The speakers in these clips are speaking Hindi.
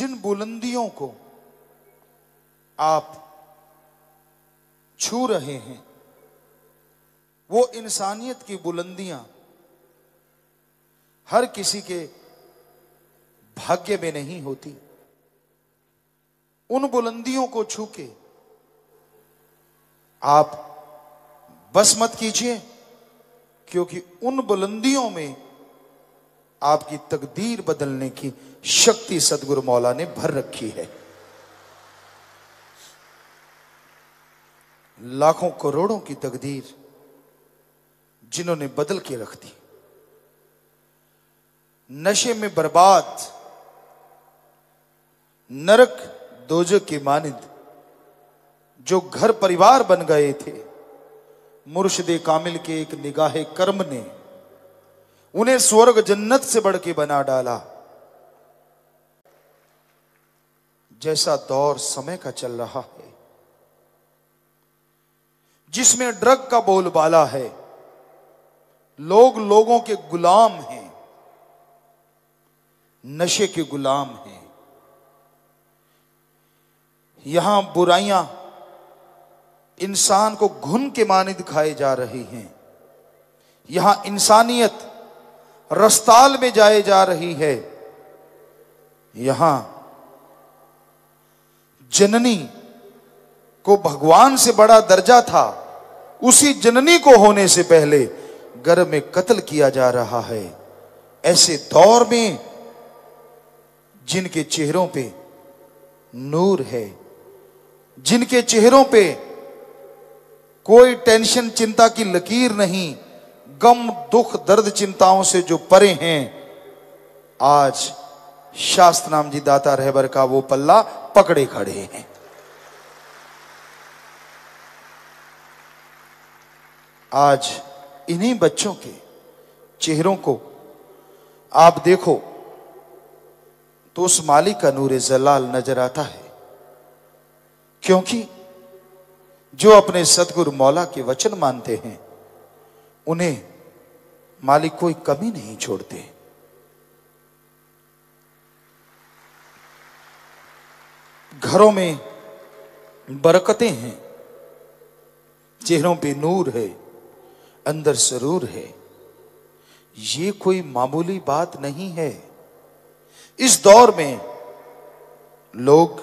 जिन बुलंदियों को आप छू रहे हैं वो इंसानियत की बुलंदियां हर किसी के भाग्य में नहीं होती उन बुलंदियों को छू के आप बस मत कीजिए क्योंकि उन बुलंदियों में आपकी तकदीर बदलने की शक्ति सदगुरु मौला ने भर रखी है लाखों करोड़ों की तकदीर जिन्होंने बदल के रख दी नशे में बर्बाद नरक दोजो के मानिंद जो घर परिवार बन गए थे मुर्शदे कामिल के एक निगाह कर्म ने उन्हें स्वर्ग जन्नत से बढ़ के बना डाला जैसा दौर समय का चल रहा है जिसमें ड्रग का बोलबाला है लोग लोगों के गुलाम हैं नशे के गुलाम हैं यहां बुराइयां इंसान को घुन के माने दिखाई जा रही हैं यहां इंसानियत रस्ताल में जाए जा रही है यहां जननी को भगवान से बड़ा दर्जा था उसी जननी को होने से पहले गर्भ में कत्ल किया जा रहा है ऐसे दौर में जिनके चेहरों पे नूर है जिनके चेहरों पे कोई टेंशन चिंता की लकीर नहीं गम दुख दर्द चिंताओं से जो परे हैं आज शास्त्र नाम जी दाता रहबर का वो पल्ला पकड़े खड़े हैं आज इन्हीं बच्चों के चेहरों को आप देखो तो उस मालिक का नूर जलाल नजर आता है क्योंकि जो अपने सदगुरु मौला के वचन मानते हैं उन्हें मालिक कोई कमी नहीं छोड़ते घरों में बरकतें हैं चेहरों पे नूर है अंदर सरूर है ये कोई मामूली बात नहीं है इस दौर में लोग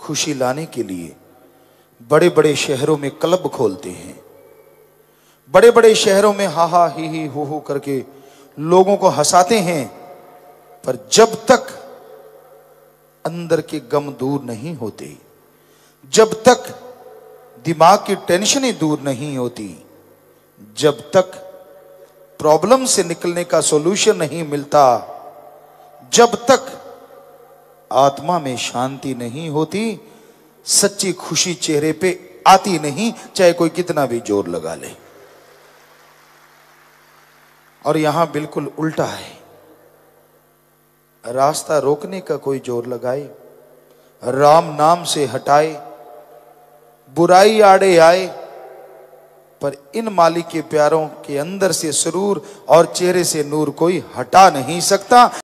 खुशी लाने के लिए बड़े बड़े शहरों में क्लब खोलते हैं बड़े बड़े शहरों में हा हा ही ही हो हो करके लोगों को हंसाते हैं पर जब तक अंदर के गम दूर नहीं होते जब तक दिमाग की टेंशनें दूर नहीं होती जब तक प्रॉब्लम से निकलने का सॉल्यूशन नहीं मिलता जब तक आत्मा में शांति नहीं होती सच्ची खुशी चेहरे पे आती नहीं चाहे कोई कितना भी जोर लगा ले और यहां बिल्कुल उल्टा है रास्ता रोकने का कोई जोर लगाए राम नाम से हटाए बुराई आड़े आए पर इन मालिक के प्यारों के अंदर से सुरूर और चेहरे से नूर कोई हटा नहीं सकता